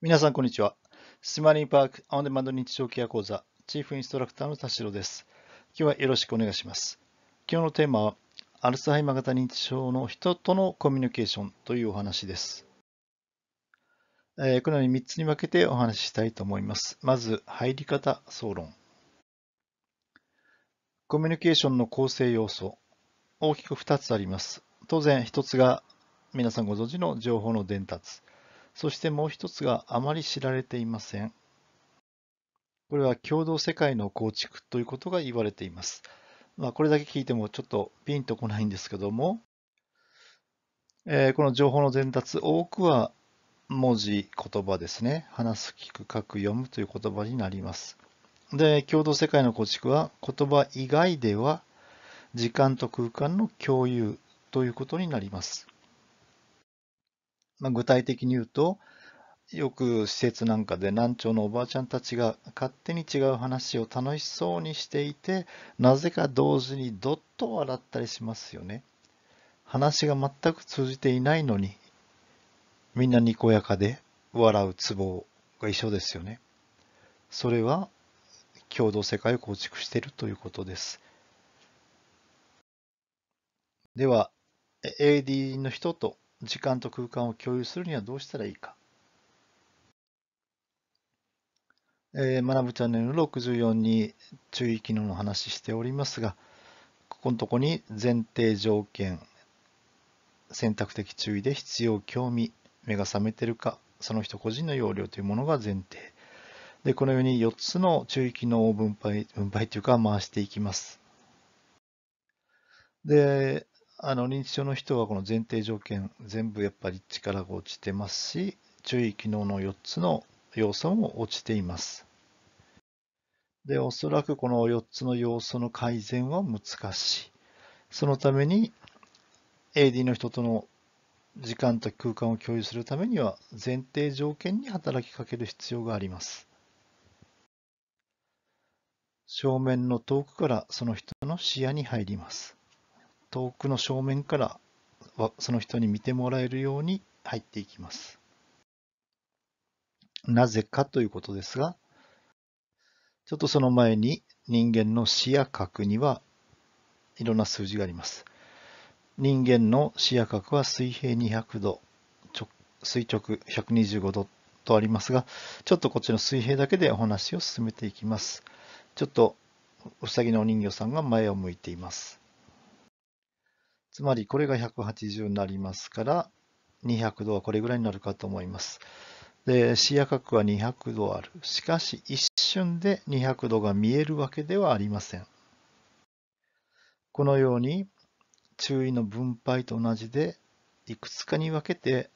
皆さん、こんにちは。スマリンパークアンデマンド日常ケア講座、チーフインストラクターの田代です。今日はよろしくお願いします。今日のテーマは、アルツハイマー型認知症の人とのコミュニケーションというお話です。えこのように3つに分けてお話ししたいと思います。まず、入り方総論。コミュニケーションの構成要素、大きく2つあります。当然、1つが皆さんご存知の情報の伝達。そしてもう一つがあまり知られていません。これは共同世界の構築ということが言われています。まあ、これだけ聞いてもちょっとピンとこないんですけども、えー、この情報の伝達、多くは文字、言葉ですね。話す、聞く、書く、読むという言葉になります。で、共同世界の構築は言葉以外では時間と空間の共有ということになります。まあ、具体的に言うと、よく施設なんかで難聴のおばあちゃんたちが勝手に違う話を楽しそうにしていて、なぜか同時にどっと笑ったりしますよね。話が全く通じていないのに、みんなにこやかで笑うツボが一緒ですよね。それは共同世界を構築しているということです。では、AD の人と時間と空間を共有するにはどうしたらいいか。えー、学ぶチャンネルの64に注意機能の話しておりますが、ここのとこに前提条件、選択的注意で必要興味、目が覚めてるか、その人個人の要領というものが前提。で、このように4つの注意機能を分配、分配というか回していきます。で、あの認知症の人はこの前提条件全部やっぱり力が落ちてますし注意機能の4つの要素も落ちています。でおそらくこの4つの要素の改善は難しい。そのために AD の人との時間と空間を共有するためには前提条件に働きかける必要があります。正面の遠くからその人の視野に入ります。遠くの正面からその人に見てもらえるように入っていきます。なぜかということですが、ちょっとその前に人間の視野角にはいろんな数字があります。人間の視野角は水平200度、垂直125度とありますが、ちょっとこっちの水平だけでお話を進めていきます。ちょっとうさぎのお人形さんが前を向いています。つまりこれが180になりますから、200度はこれぐらいになるかと思います。で、視野角は200度ある。しかし、一瞬で200度が見えるわけではありません。このように、注意の分配と同じで、いくつかに分けて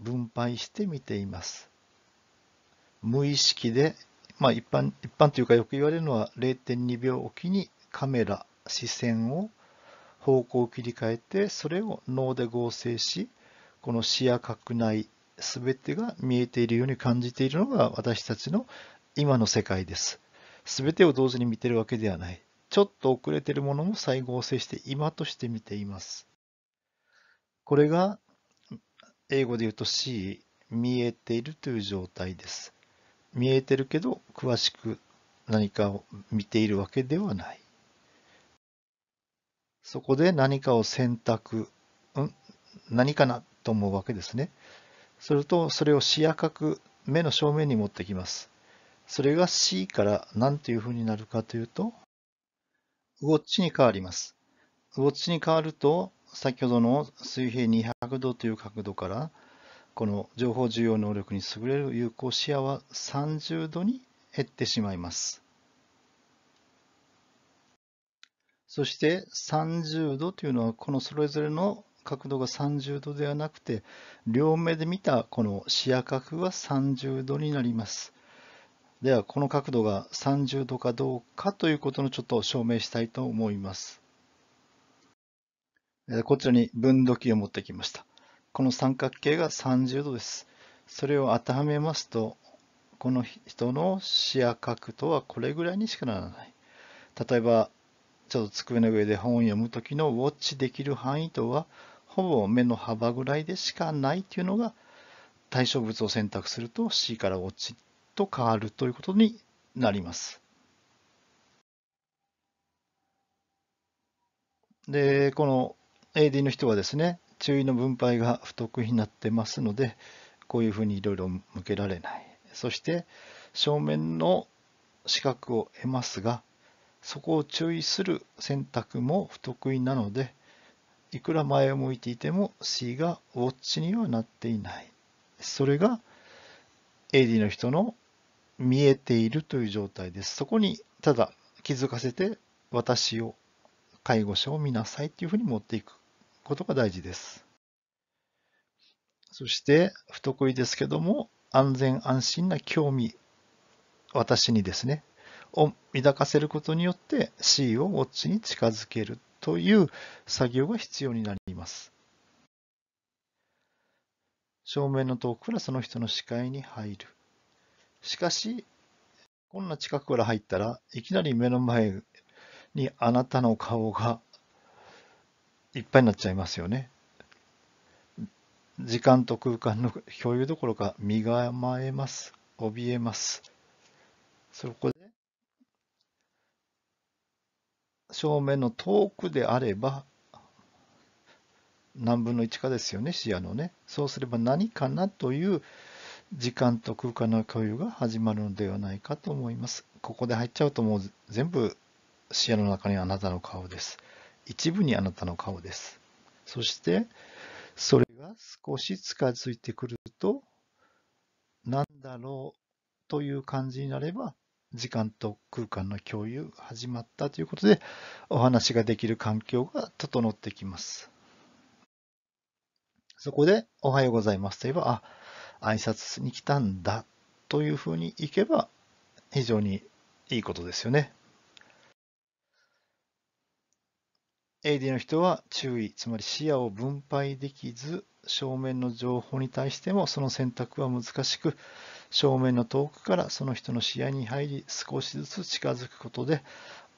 分配して見ています。無意識で、まあ一般、一般というかよく言われるのは0.2秒おきにカメラ、視線を方向を切り替えて、それを脳で合成し、この視野角内全てが見えているように感じているのが私たちの今の世界です。全てを同時に見てるわけではない。ちょっと遅れてるものも再合成して今として見ています。これが英語で言うと C、見えているという状態です。見えてるけど詳しく何かを見ているわけではない。そこで何かを選択、ん何かなと思うわけですね。すると、それを視野角、目の正面に持ってきます。それが C から何というふうになるかというと、ウォッチに変わります。ウォッチに変わると、先ほどの水平200度という角度から、この情報需要能力に優れる有効視野は30度に減ってしまいます。そして30度というのはこのそれぞれの角度が30度ではなくて両目で見たこの視野角が30度になります。ではこの角度が30度かどうかということのちょっと証明したいと思います。こちらに分度器を持ってきました。この三角形が30度です。それを当てはめますと、この人の視野角とはこれぐらいにしかならない。例えばちょっと机の上で本を読む時のウォッチできる範囲とはほぼ目の幅ぐらいでしかないというのが対象物を選択すると C からウォッチと変わるということになります。で、この AD の人はですね、注意の分配が不得意になってますので、こういうふうにいろいろ向けられない。そして、正面の資格を得ますが、そこを注意する選択も不得意なのでいくら前を向いていても C がウォッチにはなっていないそれが AD の人の見えているという状態ですそこにただ気づかせて私を介護者を見なさいというふうに持っていくことが大事ですそして不得意ですけども安全安心な興味私にですねを抱かせることによって C をウォッチに近づけるという作業が必要になります。正面の遠くからその人の視界に入る。しかし、こんな近くから入ったらいきなり目の前にあなたの顔がいっぱいになっちゃいますよね。時間と空間の共有どころか身構えます。怯えます。そこ正面の遠くであれば、何分の1かですよね、視野のね。そうすれば何かなという時間と空間の共有が始まるのではないかと思います。ここで入っちゃうともう全部視野の中にあなたの顔です。一部にあなたの顔です。そして、それが少し近づいてくると、何だろうという感じになれば、時間と空間の共有始まったということで、お話ができる環境が整ってきます。そこで、おはようございますといえば、あ、挨拶に来たんだというふうにいけば、非常にいいことですよね。AD の人は注意、つまり視野を分配できず、正面の情報に対してもその選択は難しく、正面の遠くからその人の視野に入り少しずつ近づくことで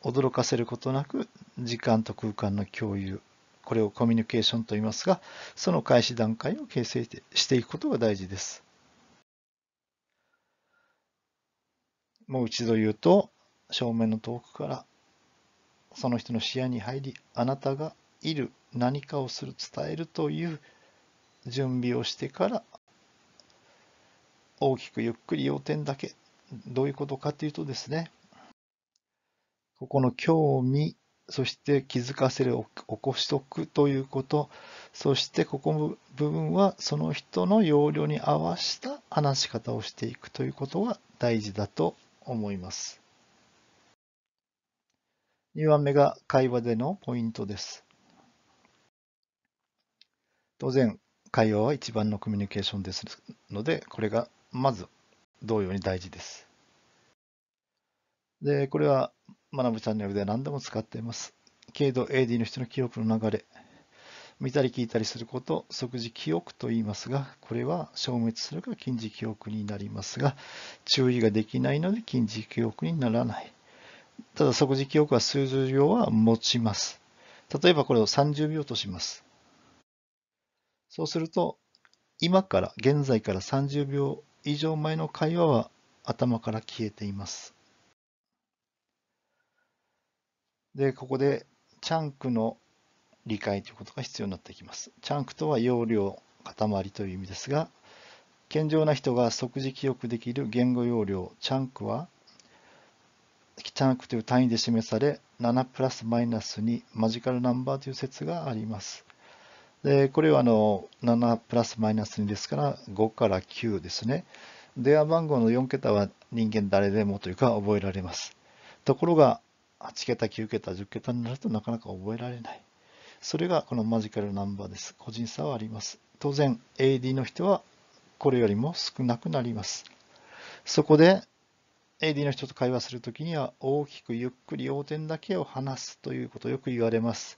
驚かせることなく時間と空間の共有これをコミュニケーションと言いますがその開始段階を形成していくことが大事ですもう一度言うと正面の遠くからその人の視野に入りあなたがいる何かをする伝えるという準備をしてから大きくゆっくり要点だけ。どういうことかというとですね、ここの興味、そして気づかせる、起こしとくということ、そしてここの部分はその人の要領に合わせた話し方をしていくということが大事だと思います。2番目が会話でのポイントです。当然、会話は一番のコミュニケーションですので、これがまず同様に大事です。で、これは、まなぶチャンネルで何度も使っています。軽度 AD の人の記憶の流れ、見たり聞いたりすること、即時記憶と言いますが、これは消滅するか近似記憶になりますが、注意ができないので近似記憶にならない。ただ即時記憶は数十秒は持ちます。例えばこれを30秒とします。そうすると、今から、現在から30秒以上前の会話は頭から消えています。で、ここでチャンクの理解ということが必要になってきます。チャンクとは容量、塊という意味ですが、健常な人が即時記憶できる言語容量、チャンクは、チャンクという単位で示され、7プラスマイナス2、マジカルナンバーという説があります。でこれはあの7プラスマイナス2ですから5から9ですね。電話番号の4桁は人間誰でもというか覚えられます。ところが8桁、9桁、10桁になるとなかなか覚えられない。それがこのマジカルナンバーです。個人差はあります。当然 AD の人はこれよりも少なくなります。そこで AD の人と会話するときには大きくゆっくり要点だけを話すということをよく言われます。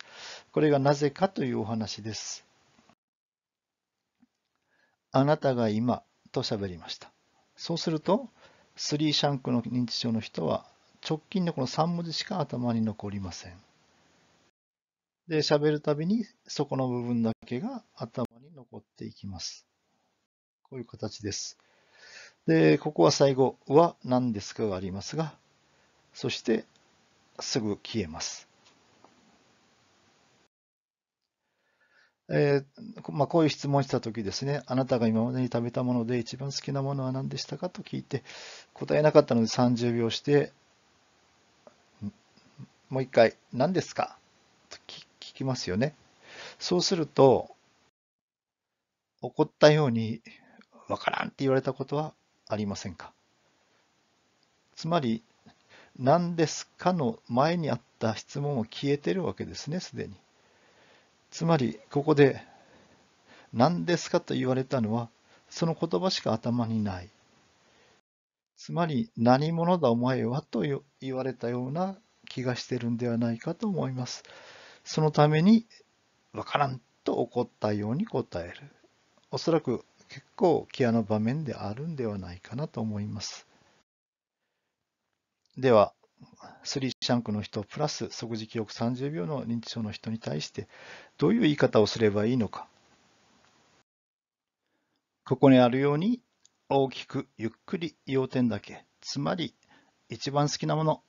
これがなぜかというお話です。あなたが今と喋りました。そうすると、スリーシャンクの認知症の人は直近のこの3文字しか頭に残りません。で、喋るたびにそこの部分だけが頭に残っていきます。こういう形です。で、ここは最後は何ですかがありますが、そしてすぐ消えます。えー、まあ、こういう質問した時ですね、あなたが今までに食べたもので一番好きなものは何でしたかと聞いて、答えなかったので30秒して、もう一回、何ですかと聞きますよね。そうすると、怒ったように、わからんって言われたことはありませんかつまり「何ですか?」の前にあった質問を消えてるわけですねすでにつまりここで「何ですか?」と言われたのはその言葉しか頭にないつまり「何者だお前は」と言われたような気がしてるんではないかと思いますそのために「わからん」と怒ったように答えるおそらく結構ケアの場面であるんではないかなと思います。では、スリーシャンクの人プラス即時記憶30秒の認知症の人に対してどういう言い方をすればいいのか。ここにあるように大きくゆっくり要点だけ、つまり一番好きなもの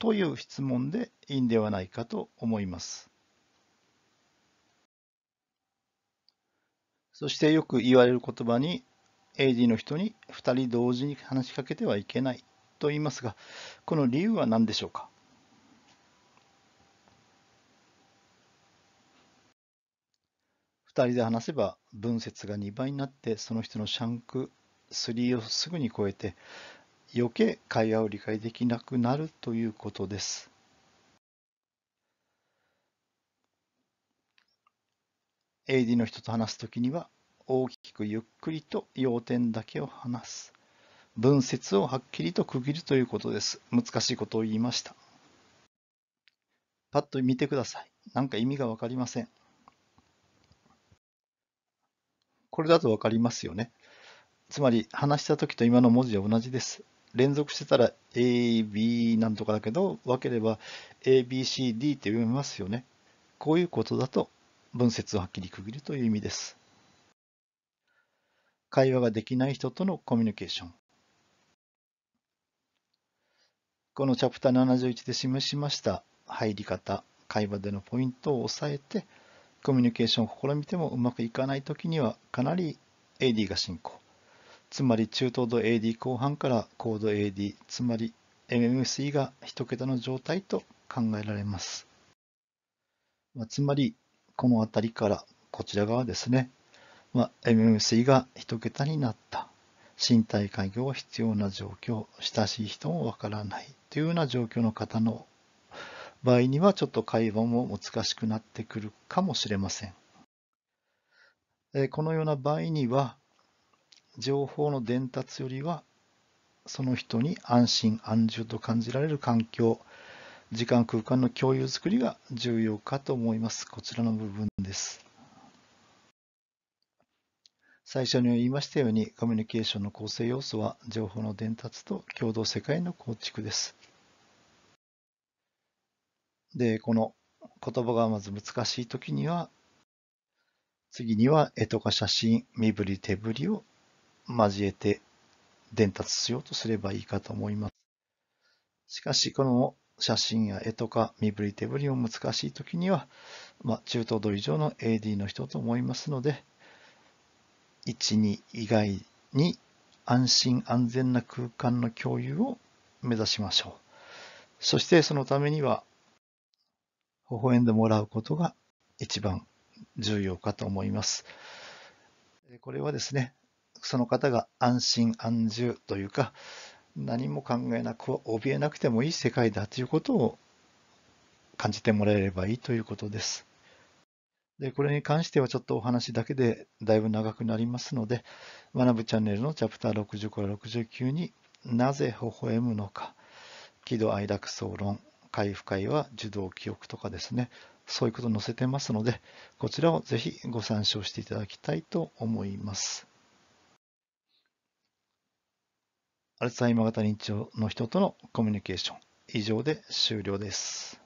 という質問でいいんではないかと思います。そしてよく言われる言葉に AD の人に2人同時に話しかけてはいけないと言いますが、この理由は何でしょうか2人で話せば分節が2倍になってその人のシャンク3をすぐに超えて余計会話を理解できなくなるということです。AD の人と話すときには、大きくゆっくりと要点だけを話す。文節をはっきりと区切るということです。難しいことを言いました。パッと見てください。なんか意味がわかりません。これだとわかりますよね。つまり、話した時と今の文字は同じです。連続してたら A、B なんとかだけど、分ければ A、B、C、D って読めますよね。こういうことだと文節をはっきり区切るという意味です。会話ができない人とのコミュニケーション。このチャプター71で示しました入り方、会話でのポイントを押さえて、コミュニケーションを試みてもうまくいかないときには、かなり AD が進行。つまり中等度 AD 後半から高度 AD、つまり MMSE が1桁の状態と考えられます。まあ、つまりこの辺りからこちら側ですね、まあ、MMC が1桁になった。身体介護が必要な状況、親しい人もわからないというような状況の方の場合にはちょっと会話も難しくなってくるかもしれません。えこのような場合には、情報の伝達よりはその人に安心安住と感じられる環境時間空間の共有づくりが重要かと思います。こちらの部分です。最初に言いましたように、コミュニケーションの構成要素は情報の伝達と共同世界の構築です。で、この言葉がまず難しいときには、次には絵とか写真、身振り手振りを交えて伝達しようとすればいいかと思います。しかし、この写真や絵とか身振り手振りも難しい時には、まあ、中等度以上の AD の人と思いますので12以外に安心安全な空間の共有を目指しましょうそしてそのためには微笑んでもらうことが一番重要かと思いますこれはですねその方が安心安住というか何も考えなく怯えなくてもいい世界だということを感じてもらえればいいということです。で、これに関してはちょっとお話だけでだいぶ長くなりますので、学ぶチャンネルのチャプター60から69になぜ微笑むのか、喜怒哀楽総論、回復会は受動記憶とかですね、そういうことを載せてますので、こちらをぜひご参照していただきたいと思います。アルツハイマー型認知症の人とのコミュニケーション以上で終了です。